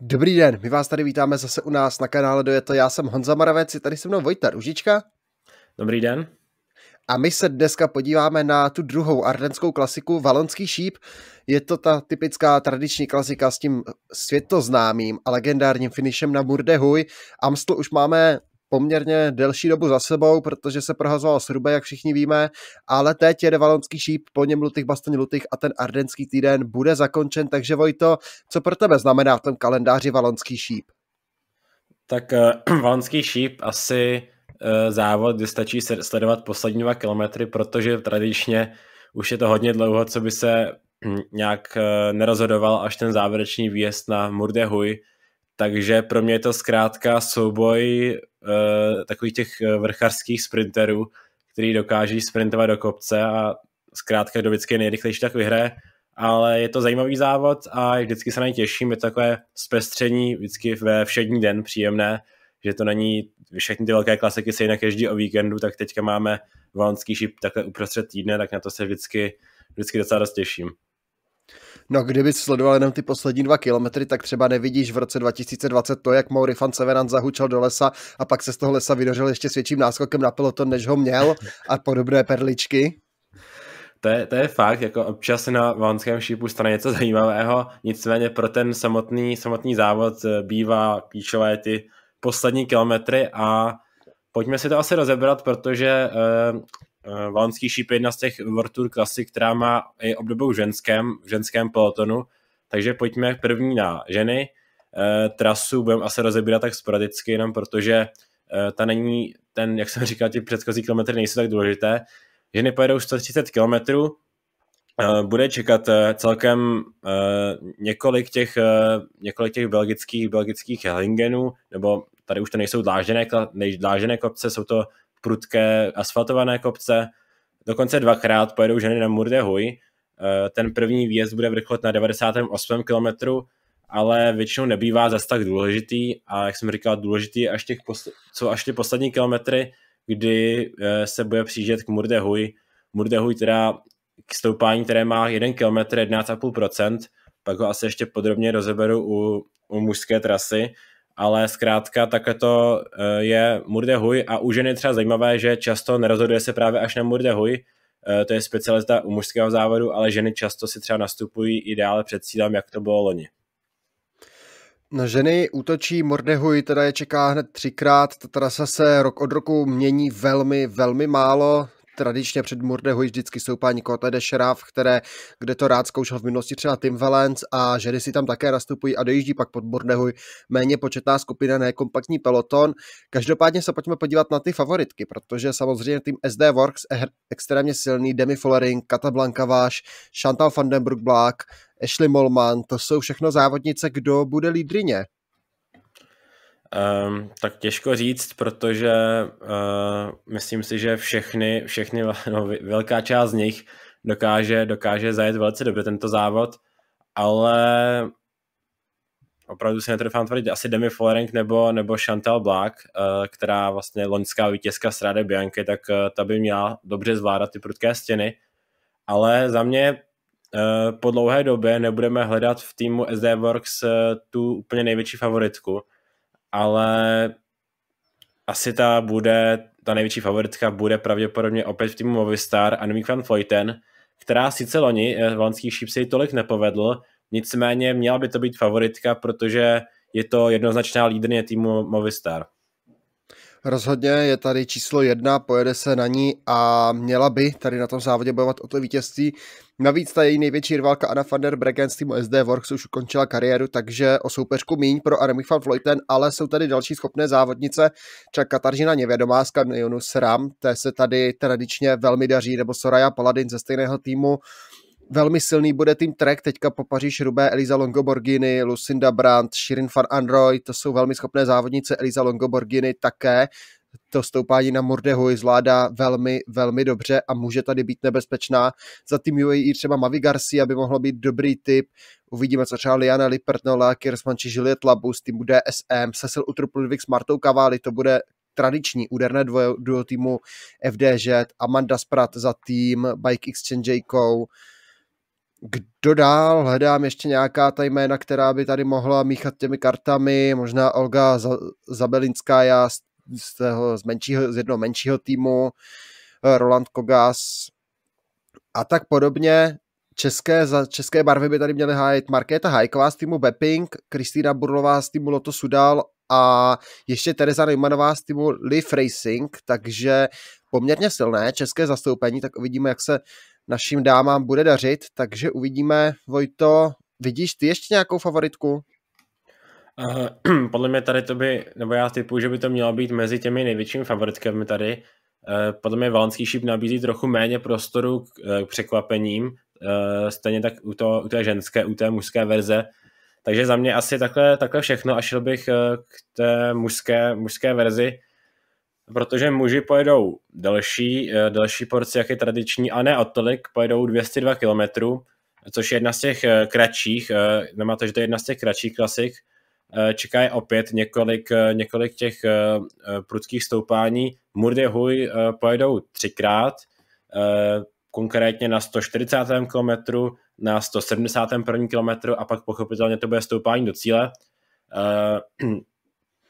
Dobrý den, my vás tady vítáme zase u nás na kanále Do je to. Já jsem Honza Maravec, je tady se mnou Vojta Ružička. Dobrý den. A my se dneska podíváme na tu druhou ardenskou klasiku Valonský šíp. Je to ta typická tradiční klasika s tím světoznámým a legendárním finišem na Murdehuj. Amstel už máme poměrně delší dobu za sebou, protože se prohazoval s jak všichni víme, ale teď je valonský šíp, po něm lutých, Bastoň lutých a ten ardenský týden bude zakončen, takže Vojto, co pro tebe znamená v tom kalendáři valonský šíp? Tak uh, valonský šíp asi uh, závod, kdy stačí sledovat poslední dva kilometry, protože tradičně už je to hodně dlouho, co by se hm, nějak eh, nerozhodoval až ten závěrečný výjezd na Murdehuj, takže pro mě je to zkrátka souboj uh, takových těch eh, vrchařských sprinterů, který dokáží sprintovat do kopce a zkrátka kdo vždycky nejrychlejší, tak vyhraje. Ale je to zajímavý závod a vždycky se na něj těším. Je to takové zpestření vždycky ve všední den příjemné, že to není všechny ty velké klasiky se jinak ježdí o víkendu, tak teďka máme valonský šip takhle uprostřed týdne, tak na to se vždycky, vždycky docela dost těším. No, kdyby sledoval jenom ty poslední dva kilometry, tak třeba nevidíš v roce 2020 to, jak Mauri van Severan zahučel do lesa a pak se z toho lesa vydořil ještě s větším náskokem na peloton, než ho měl a podobné perličky. To je, to je fakt, jako občas na vánském šípu stane něco zajímavého, nicméně pro ten samotný, samotný závod eh, bývá klíčové ty poslední kilometry a pojďme si to asi rozebrat, protože eh, Valonský eh, šíp je jedna z těch World Tour klasik, která má i obdobou ženském, ženském pelotonu, takže pojďme první na ženy. Eh, trasu budeme asi rozebírat tak sporadicky, jenom protože eh, ta není, ten, jak jsem říkal, ty předchozí kilometry nejsou tak důležité. Ženy pojedou 130 kilometrů, bude čekat celkem několik těch, několik těch belgických, belgických Hellingenů, nebo tady už to nejsou dlážené, dlážené kopce, jsou to prudké asfaltované kopce, dokonce dvakrát pojedou ženy na Murde Huy. Eh, ten první výjezd bude vrcholet na 98. kilometru, ale většinou nebývá zas tak důležitý a jak jsem říkal, důležitý až těch posl- co až ty poslední kilometry, kdy eh, se bude přijíždět k Murde Huy. Murde Huy teda k stoupání, které má 1 km 11,5%, pak ho asi ještě podrobně rozeberu u, u mužské trasy, ale zkrátka takhle to eh, je Huy a u žen je třeba zajímavé, že často nerozhoduje se právě až na Huy, eh, to je specialista u mužského závodu, ale ženy často si třeba nastupují i dále před cílem, jak to bylo loni. Na ženy útočí Mordehuj, teda je čeká hned třikrát, ta trasa se rok od roku mění velmi, velmi málo, tradičně před Murdeho vždycky soupání de Šeraf, které, kde to rád zkoušel v minulosti třeba Tim Valence a ženy si tam také nastupují a dojíždí pak pod Murdeho méně početná skupina, ne kompaktní peloton. Každopádně se pojďme podívat na ty favoritky, protože samozřejmě tým SD Works extrémně silný, Demi Follering, Kata Váš, Chantal van den Black, Ashley Molman, to jsou všechno závodnice, kdo bude lídrině. Um, tak těžko říct, protože uh, myslím si, že všechny, všechny no, velká část z nich dokáže, dokáže zajet velice dobře tento závod, ale opravdu si netrofám tvrdit, asi Demi Florenk nebo, nebo Chantal Black, uh, která vlastně loňská vítězka Rade Bianky, tak uh, ta by měla dobře zvládat ty prudké stěny, ale za mě po dlouhé době nebudeme hledat v týmu SD Works tu úplně největší favoritku, ale asi ta bude, ta největší favoritka bude pravděpodobně opět v týmu Movistar a Nemík van Vleuten, která sice loni eh, v loňských šíp se jí tolik nepovedl, nicméně měla by to být favoritka, protože je to jednoznačná lídrně týmu Movistar. Rozhodně je tady číslo jedna, pojede se na ní a měla by tady na tom závodě bojovat o to vítězství. Navíc ta její největší rivalka Anna van der Breggen z týmu SD Works už ukončila kariéru, takže o soupeřku míň pro Annemiek van Vleuten, ale jsou tady další schopné závodnice, čak Kataržina Nevědomá z Kanionu Sram, té se tady tradičně velmi daří, nebo Soraya Paladin ze stejného týmu, velmi silný bude tým Trek, teďka po Paříž Rubé, Eliza Longoborgini, Lucinda Brandt, Shirin van Android, to jsou velmi schopné závodnice, Eliza Longoborgini také, to stoupání na Mordehuj zvládá velmi, velmi dobře a může tady být nebezpečná. Za tým UAE třeba Mavi Garcia by mohlo být dobrý typ. Uvidíme, co třeba Liana Lipertnola, Kirsman či Juliette Labu z týmu DSM, Cecil Utruplivik s Martou Kavály, to bude tradiční úderné duo, duo týmu FDŽ, Amanda Sprat za tým Bike Exchange Co, kdo dál? Hledám ještě nějaká ta jména, která by tady mohla míchat těmi kartami. Možná Olga Zabelinská, já z, toho, z, menšího, z jednoho menšího týmu, Roland Kogas a tak podobně. České, za české barvy by tady měly hájit Markéta Hajková z týmu Bepping, Kristýna Burlová z týmu Loto Sudal a ještě Tereza Neumanová z týmu Live Racing, takže poměrně silné české zastoupení, tak uvidíme, jak se našim dámám bude dařit, takže uvidíme. Vojto, vidíš ty ještě nějakou favoritku? Uh, podle mě tady to by, nebo já typu, že by to mělo být mezi těmi největšími favoritkami tady. Uh, podle mě Valenský šíp nabízí trochu méně prostoru k, eh, k překvapením, eh, stejně tak u, to, u té ženské, u té mužské verze. Takže za mě asi takhle, takhle všechno a šel bych k té mužské, mužské verzi protože muži pojedou delší, eh, delší porci, jak je tradiční, a ne o tolik, pojedou 202 km, což je jedna z těch eh, kratších, eh, nemá to, že to je jedna z těch kratších klasik, čeká je opět několik, několik těch prudkých stoupání. Huy pojedou třikrát, konkrétně na 140. kilometru, na 171. kilometru a pak pochopitelně to bude stoupání do cíle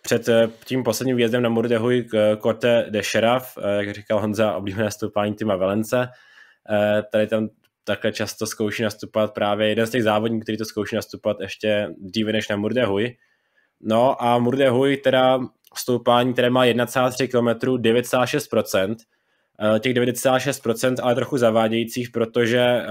před eh, tím posledním výjezdem na Mordehuj k Korte eh, de Šeraf, eh, jak říkal Honza, oblíbené stoupání týma Valence. Tady tam takhle často zkouší nastupovat právě jeden z těch závodníků, který to zkouší nastupovat ještě dříve než na Mordehuj. No a Mordehuj teda stoupání, které má 1,3 km, 9,6%. Těch 9,6% ale trochu zavádějících, protože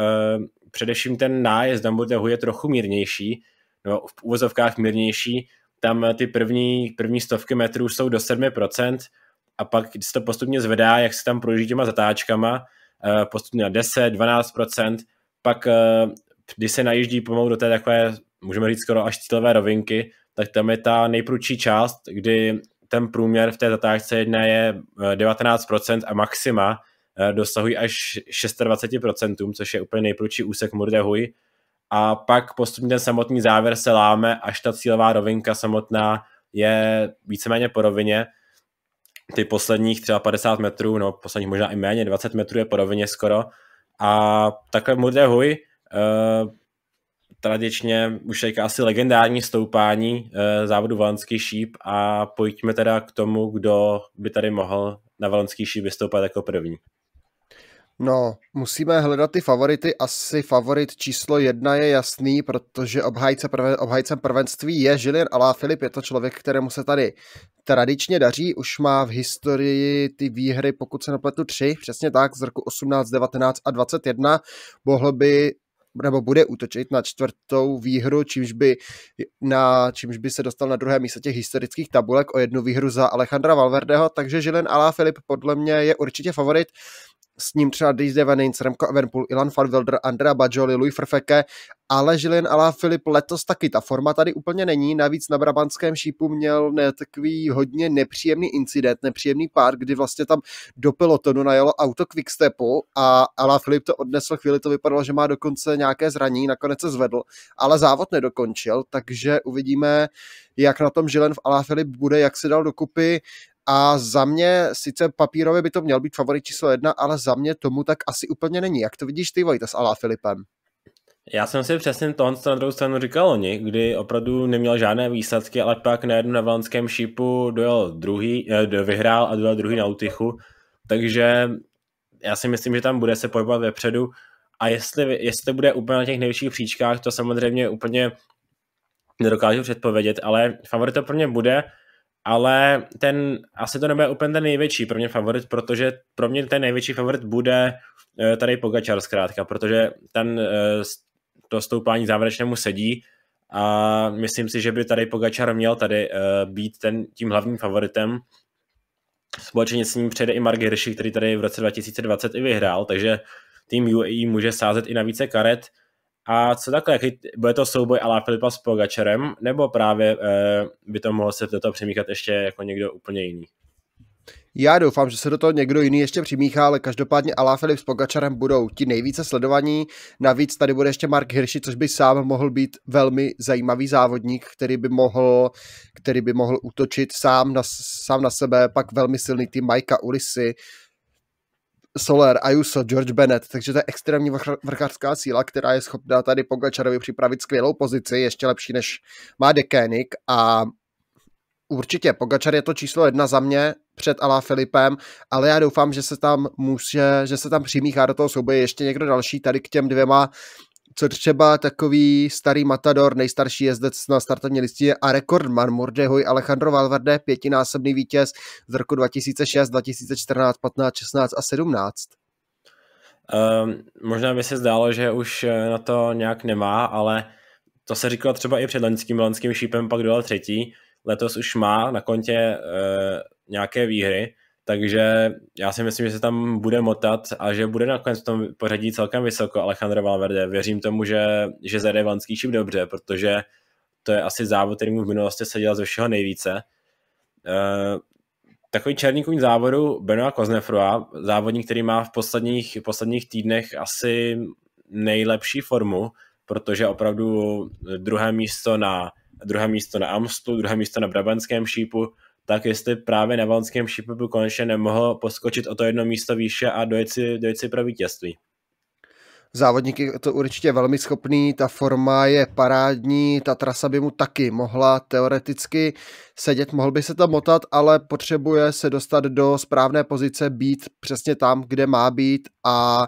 především ten nájezd na Murdehuj je trochu mírnější, nebo v úvozovkách mírnější, tam eh, ty první, první stovky metrů jsou do 7% a pak se to postupně zvedá, jak se tam projíždí těma zatáčkama, eh, postupně na 10, 12%, pak eh, když se najíždí pomalu do té takové, můžeme říct skoro až cílové rovinky, tak tam je ta nejprudší část, kdy ten průměr v té zatáčce jedné je 19% a maxima dosahují až 26%, což je úplně nejprudší úsek Murdehuj, a pak postupně ten samotný závěr se láme, až ta cílová rovinka samotná je víceméně po rovině. Ty posledních třeba 50 metrů, no posledních možná i méně, 20 metrů je po rovině skoro. A takhle Murde Huj, uh, eh, tradičně už je asi legendární stoupání eh, závodu Valenský šíp a pojďme teda k tomu, kdo by tady mohl na Valenský šíp vystoupat jako první. No, musíme hledat ty favority. Asi favorit číslo jedna je jasný, protože obhájce prve, obhájcem prvenství je Žilin Filip. Je to člověk, kterému se tady tradičně daří. Už má v historii ty výhry, pokud se nepletu, tři, přesně tak, z roku 18, 19 a 21. Mohl by nebo bude útočit na čtvrtou výhru, čímž by, na, čímž by se dostal na druhé místo těch historických tabulek o jednu výhru za Alejandra Valverdeho, takže Žilen Alá Filip podle mě je určitě favorit s ním třeba Dries Devanins, Remco Evenpool, Ilan Wilder, Andrea Bajoli, Louis Frfeke, ale Žilin Alá Filip letos taky. Ta forma tady úplně není, navíc na Brabantském šípu měl ne, takový hodně nepříjemný incident, nepříjemný pár, kdy vlastně tam do pelotonu najelo auto Quickstepu a Alá Filip to odnesl chvíli, to vypadalo, že má dokonce nějaké zranění, nakonec se zvedl, ale závod nedokončil, takže uvidíme, jak na tom Žilen v Alá Filip bude, jak se dal dokupy. A za mě, sice papírově by to měl být favorit číslo jedna, ale za mě tomu tak asi úplně není. Jak to vidíš ty, Vojta, s Alá Filipem? Já jsem si přesně tohle na druhou stranu říkal oni, kdy opravdu neměl žádné výsledky, ale pak na na navalonském šípu dojel druhý, eh, vyhrál a dojel druhý na utichu. Takže já si myslím, že tam bude se pohybovat vepředu a jestli, jestli bude úplně na těch nejvyšších příčkách, to samozřejmě úplně nedokážu předpovědět, ale favorit to pro mě bude ale ten, asi to nebude úplně ten největší pro mě favorit, protože pro mě ten největší favorit bude eh, tady Pogačar zkrátka, protože ten eh, to stoupání závěrečnému sedí a myslím si, že by tady Pogačar měl tady eh, být ten, tím hlavním favoritem. Společně s ním přijde i Mark Hirschi, který tady v roce 2020 i vyhrál, takže tým UAE může sázet i na více karet. A co takhle, jaký, bude to souboj Alá Filipa s Pogačerem, nebo právě eh, by to mohlo se do toho přimíchat ještě jako někdo úplně jiný? Já doufám, že se do toho někdo jiný ještě přimíchá, ale každopádně Alá Filip s Pogačarem budou ti nejvíce sledovaní. Navíc tady bude ještě Mark Hirschi, což by sám mohl být velmi zajímavý závodník, který by mohl, který by mohl útočit sám na, sám na sebe, pak velmi silný tým Majka Ulisy, Soler, Ayuso, George Bennett, takže to je extrémní vrchářská síla, která je schopná tady Pogačarovi připravit skvělou pozici, ještě lepší než má Dekénik a určitě Pogačar je to číslo jedna za mě před Alá Filipem, ale já doufám, že se tam může, že se tam přimíchá do toho souboje ještě někdo další tady k těm dvěma co třeba takový starý matador, nejstarší jezdec na startovní listině a rekordman Mordehoj Alejandro Valverde, pětinásobný vítěz z roku 2006, 2014, 15, 16 a 17. Um, ehm, možná by se zdálo, že už eh, na to nějak nemá, ale to se říkalo třeba i před loňským loňským šípem, pak dole třetí. Letos už má na kontě uh, nějaké výhry, takže já si myslím, že se tam bude motat a že bude nakonec v tom pořadí celkem vysoko Alejandro Valverde. Věřím tomu, že, že zajde vanský šip dobře, protože to je asi závod, který mu v minulosti dělal ze všeho nejvíce. Eh, takový černý kůň závodu Benoit Koznefroa, závodník, který má v posledních, posledních týdnech asi nejlepší formu, protože opravdu druhé místo na druhé místo na Amstu, druhé místo na Brabantském šípu, tak jestli právě na Valenském šipu by konečně nemohl poskočit o to jedno místo výše a dojet si, dojet si pro vítězství. Závodník je to určitě velmi schopný, ta forma je parádní, ta trasa by mu taky mohla teoreticky sedět, mohl by se tam motat, ale potřebuje se dostat do správné pozice, být přesně tam, kde má být a uh,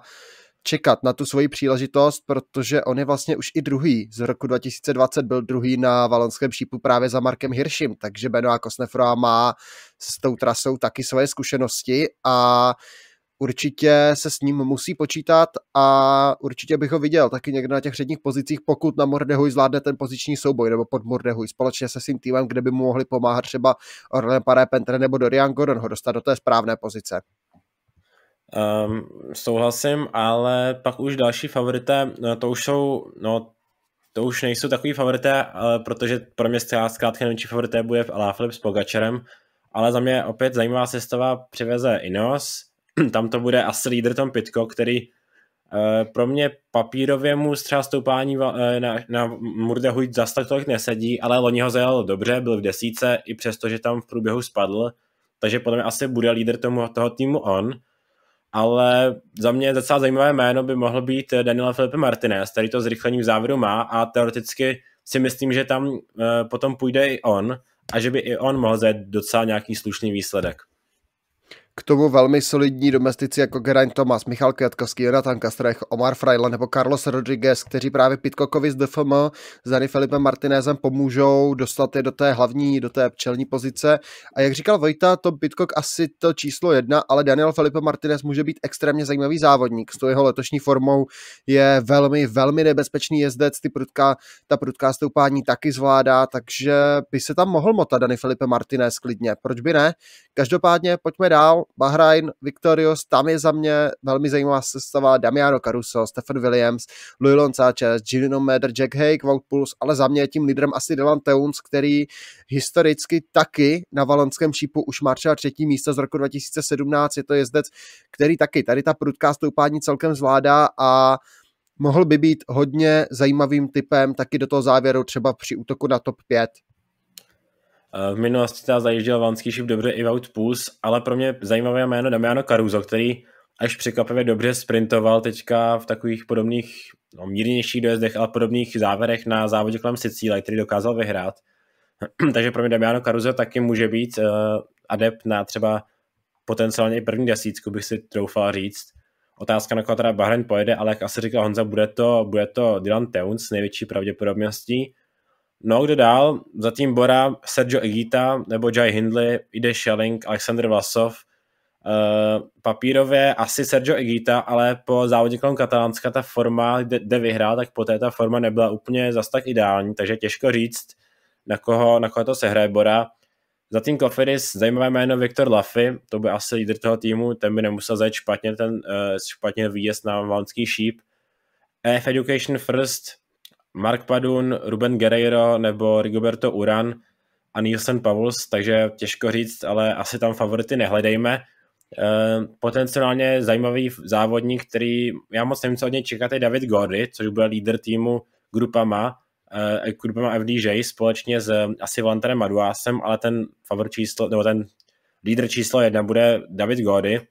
čekat na tu svoji příležitost, protože on je vlastně už i druhý. Z roku 2020 byl druhý na valonském šípu právě za Markem Hiršim, takže Benoit Kosnefroa má s tou trasou taky svoje zkušenosti a určitě se s ním musí počítat a určitě bych ho viděl taky někde na těch předních pozicích, pokud na Mordehuj zvládne ten poziční souboj nebo pod Mordehuj společně se svým týmem, kde by mu mohli pomáhat třeba Orlen Paré Pentre nebo Dorian Gordon ho dostat do té správné pozice. Um, souhlasím, ale pak už další favorité, no, to už jsou, no, to už nejsou takový favorité, ale protože pro mě zkrátka největší favorité bude v Alaphilippe s Pogačerem, ale za mě opět zajímavá sestava přiveze Ineos, tam to bude asi lídr Tom Pitko, který eh, pro mě papírově mu třeba stoupání eh, na, na, na Huit zase tak tolik nesedí, ale loni ho zajalo dobře, byl v desíce, i přesto, že tam v průběhu spadl, takže podle mě asi bude lídr tomu, toho týmu on, ale za mě docela zajímavé jméno by mohl být eh, Daniel Felipe Martinez, který to zrychlení v závěru má a teoreticky si myslím, že tam eh, potom půjde i on a že by i on mohl zajet docela nějaký slušný výsledek. K tomu velmi solidní domestici jako Geraint Thomas, Michal Květkovský, Jonathan Kastrech, Omar Freyla nebo Carlos Rodriguez, kteří právě Pitkokovi z DFM s Dani Felipe Martinezem pomůžou dostat je do té hlavní, do té pčelní pozice. A jak říkal Vojta, to Pitcock asi to číslo jedna, ale Daniel Felipe Martinez může být extrémně zajímavý závodník. S tou jeho letošní formou je velmi, velmi nebezpečný jezdec, ty prudka, ta prudká stoupání taky zvládá, takže by se tam mohl motat Dani Felipe Martinez klidně. Proč by ne? Každopádně pojďme dál. Bahrain Victorious, tam je za mě velmi zajímavá sestava Damiano Caruso, Stefan Williams, Louis Lonsachez, Gino Meder, Jack Hake, Wout Puls, ale za mě je tím lídrem asi Dylan Teuns, který historicky taky na valonském šípu už má třetí místo z roku 2017, je to jezdec, který taky tady ta prudká stoupání celkem zvládá a mohl by být hodně zajímavým typem taky do toho závěru třeba při útoku na top 5. V minulosti teda zajížděl vanský šip dobře i Vout Puls, ale pro mě zajímavé jméno Damiano Caruso, který až překvapivě dobře sprintoval teďka v takových podobných no, mírnějších dojezdech, ale podobných závěrech na závodě kolem Sicíle, který dokázal vyhrát. Takže pro mě Damiano Caruso taky může být uh, adept na třeba potenciálně i první desítku, bych si troufal říct. Otázka, na koho teda Bahrain pojede, ale jak asi říkal Honza, bude to, bude to Dylan Teuns s největší pravděpodobností. No, kde dál? Za tým Bora Sergio Egita nebo Jai Hindley, Ide Schelling, Alexander Vlasov. Uh, papírově asi Sergio Egita, ale po závodě kolem Katalánska ta forma, kde, kde vyhrál, tak poté ta forma nebyla úplně zas tak ideální, takže těžko říct, na koho, na koho to se hraje Bora. Za tým Kofidis zajímavé jméno Viktor Laffy, to by asi lídr toho týmu, ten by nemusel zajít špatně, ten uh, špatně výjezd na Valonský šíp. EF Education First, Mark Padun, Ruben Guerreiro nebo Rigoberto Uran a Nielsen Pavuls, takže těžko říct, ale asi tam favority nehledejme. Eh, potenciálně zajímavý závodník, který já moc nevím, co od něj čekat, je David Gordy, což byl líder týmu Grupama, eh, Grupama FDJ společně s eh, asi Valentinem Maduásem, ale ten favor číslo, nebo ten lídr číslo jedna bude David Gordy,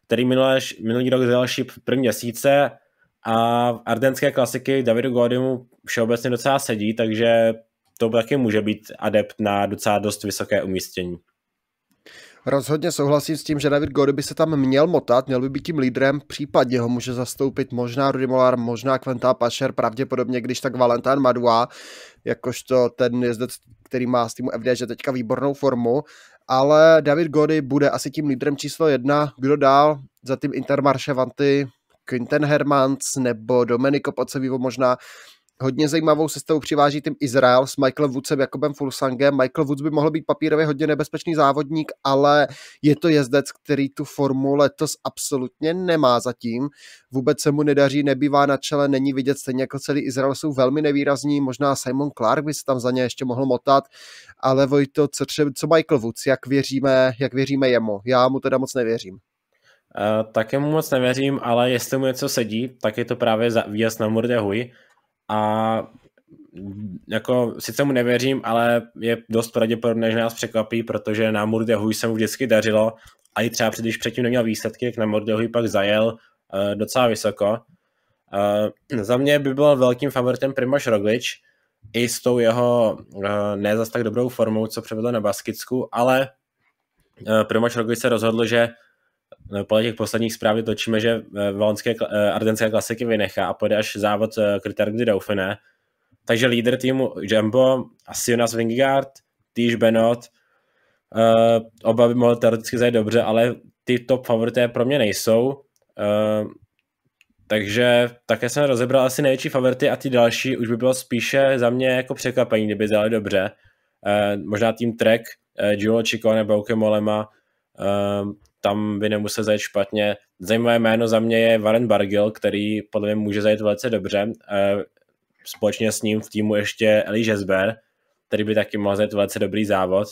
který minulý, minulý rok zjel šip první měsíce, a ardenské klasiky Davidu Gordimu všeobecně docela sedí, takže to taky může být adept na docela dost vysoké umístění. Rozhodně souhlasím s tím, že David Gordy by se tam měl motat, měl by být tím lídrem, případně ho může zastoupit možná Rudy Molar, možná Quentin Pašer, pravděpodobně když tak Valentán Madua, jakožto ten jezdec, který má s týmu že teďka výbornou formu, ale David Gory bude asi tím lídrem číslo jedna, kdo dál za tým Intermarše Vanty, Quinten Hermans nebo Domenico Pocevivo možná hodně zajímavou sestavu přiváží tím Izrael s Michaelem Woodsem, Jakobem Fulsangem. Michael Woods by mohl být papírově hodně nebezpečný závodník, ale je to jezdec, který tu formu letos absolutně nemá zatím. Vůbec se mu nedaří, nebývá na čele, není vidět, stejně jako celý Izrael jsou velmi nevýrazní, možná Simon Clark by se tam za ně ještě mohl motat, ale Vojto, co, třeba, co Michael Woods, jak věříme, jak věříme jemu? Já mu teda moc nevěřím. Eh, také mu moc nevěřím, ale jestli mu něco sedí, tak je to právě za výjezd na Murde Huy. A jako, sice mu nevěřím, ale je dost pravděpodobné, že nás překvapí, protože na Murde Huy se mu vždycky dařilo. A i třeba když předtím neměl výsledky, jak na Murde Huy pak zajel uh, docela vysoko. Uh, za mě by byl velkým favoritem Primoš Roglič, i s tou jeho uh, ne zas tak dobrou formou, co převedl na Baskicku, ale uh, Primoš Roglič se rozhodl, že No, podle těch posledních zpráv točíme, že eh, valonské eh, ardenské klasiky vynechá a pojede až závod eh, de Dauphine. Takže lídr týmu Jumbo, asi Jonas Vingegaard, Týž Benot, oba by mohli teoreticky zajít dobře, ale ty top favorité pro mě nejsou. takže také jsem rozebral asi největší favority a ty další už by bylo spíše za mě jako překvapení, kdyby zjeli dobře. možná tým Trek, Giulio Chico nebo Kemolema tam by nemusel zajít špatně. Zajímavé jméno za mě je Varen Bargil, který podle mě může zajít velice dobře. Eh, společně s ním v týmu ještě Eli Jezber, který by taky mohl zajít velice dobrý závod.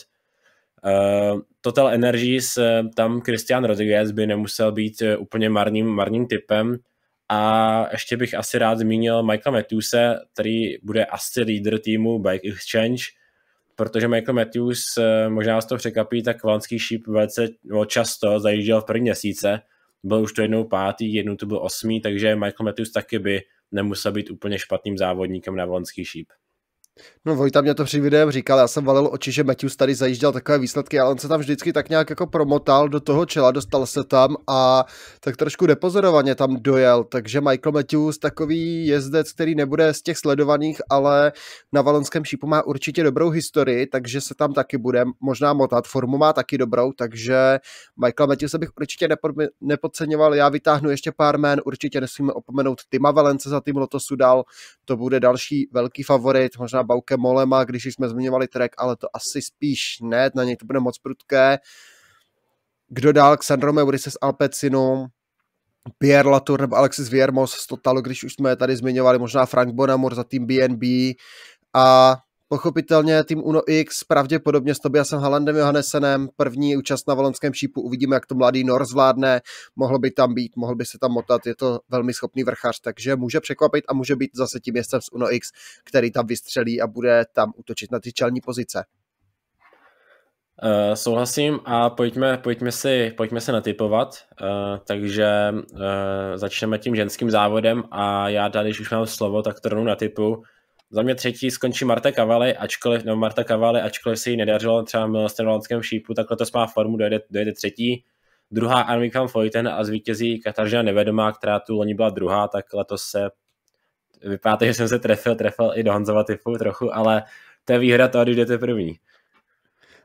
Eh, Total Energies, eh, tam Christian Rodriguez by nemusel být úplně marným, marným typem. A ještě bych asi rád zmínil Michaela Matuse, který bude asi lídr týmu Bike Exchange – protože Michael Matthews, eh, možná z toho překapí, tak Valonský šíp velice no, často zajížděl v první měsíce, byl už to jednou pátý, jednou to byl osmý, takže Michael Matthews taky by nemusel být úplně špatným závodníkem na Valenský šíp. No Vojta mě to při videem říkal, já jsem valil oči, že Matthews tady zajížděl takové výsledky, ale on se tam vždycky tak nějak jako promotal do toho čela, dostal se tam a tak trošku nepozorovaně tam dojel, takže Michael Matthews takový jezdec, který nebude z těch sledovaných, ale na valonském šípu má určitě dobrou historii, takže se tam taky bude možná motat, formu má taky dobrou, takže Michael Matthews bych určitě nepo, nepodceňoval, já vytáhnu ještě pár men, určitě nesmíme opomenout Tima Valence za tým Lotosu dal, to bude další velký favorit, možná Bauke Molema, když jsme zmiňovali trek, ale to asi spíš ne, na něj to bude moc prudké. Kdo dál? Meurice s Alpecinu, Pierre Latour nebo Alexis Viermos z Totalu, když už jsme je tady zmiňovali, možná Frank Bonamor za tým BNB a Pochopitelně tým Uno X pravděpodobně s Tobiasem Halandem Johannesenem, první účast na valonském šípu, uvidíme, jak to mladý Nor zvládne, mohl by tam být, mohl by se tam motat, je to velmi schopný vrchař, takže může překvapit a může být zase tím městem z Uno X, který tam vystřelí a bude tam útočit na ty čelní pozice. Uh, souhlasím a pojďme, pojďme, si, pojďme si natypovat, uh, eh, takže uh, začneme tím ženským závodem a já tady, když už mám slovo, tak to rovnou natypu za mě třetí skončí Marta Kavaly, ačkoliv, no Marta Kavaly, ačkoliv se jí nedařilo třeba v stranolanském šípu, tak letos má formu, dojede, dojede třetí. Druhá Armik van a zvítězí Katarzyna Nevedomá, která tu loni byla druhá, tak letos se vypadá že jsem se trefil, trefil i do Honzova typu trochu, ale to je výhra toho, když jdete první.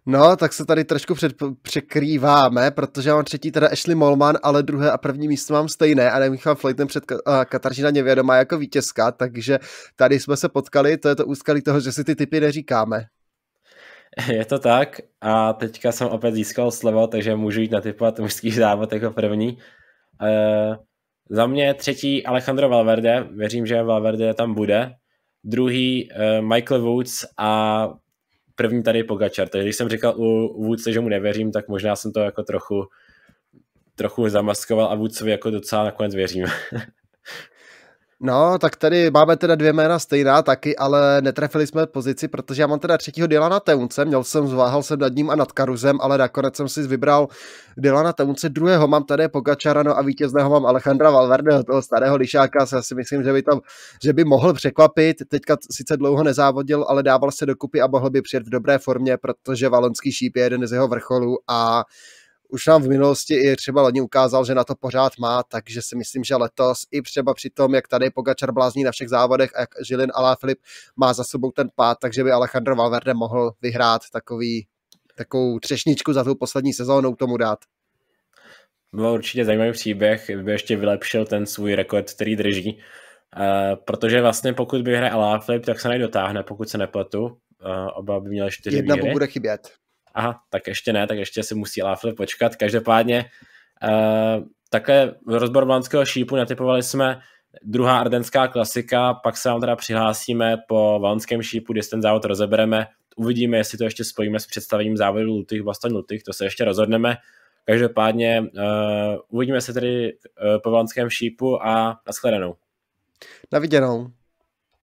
No, tak se tady trošku před, překrýváme, protože já mám třetí teda Ashley Molman, ale druhé a první místo mám stejné a nemýchám Flejten před uh, Kataržina Nevědomá jako vítězka, takže tady jsme se potkali, to je to úskalí toho, že si ty typy neříkáme. Je to tak a teďka jsem opět získal slovo, takže můžu jít natypovat mužský závod jako první. Uh, za mě třetí Alejandro Valverde, věřím, že Valverde tam bude. Druhý uh, Michael Woods a první tady Pogačar, takže když jsem říkal u Vůdce, že mu nevěřím, tak možná jsem to jako trochu, trochu zamaskoval a Vůdcovi jako docela nakonec věřím. No, tak tady máme teda dvě jména stejná taky, ale netrefili jsme pozici, protože já mám teda třetího Dylana Teunce, měl jsem, zváhal jsem nad ním a nad Karuzem, ale nakonec jsem si vybral Dylana Teunce, druhého mám tady Pogačara, no a vítězného mám Alejandra Valverdeho, toho starého lišáka, já si myslím, že by, tam, že by mohl překvapit, teďka sice dlouho nezávodil, ale dával se dokupy a mohl by přijet v dobré formě, protože valonský šíp je jeden z jeho vrcholů a už nám v minulosti i třeba loni ukázal, že na to pořád má, takže si myslím, že letos i třeba při tom, jak tady Pogačar blázní na všech závodech a jak Žilin Alá Filip má za sebou ten pád, takže by Alejandro Valverde mohl vyhrát takový, takovou třešničku za tu poslední sezónou tomu dát. Byl určitě zajímavý příběh, by ještě vylepšil ten svůj rekord, který drží, uh, protože vlastně pokud by hraje Alá Filip, tak se nejdotáhne, pokud se nepletu, uh, oba by měli čtyři Jedna výhry. mu bude chybět aha, tak ještě ne, tak ještě si musí Láfle počkat. Každopádně uh, takhle rozbor Blanského šípu natypovali jsme druhá ardenská klasika, pak se vám teda přihlásíme po valonském šípu, kde ten závod rozebereme. Uvidíme, jestli to ještě spojíme s představením závodu Lutych, Baston Lutych, to se ještě rozhodneme. Každopádně uh, uvidíme se tedy uh, po valonském šípu a nashledanou. Na viděnou.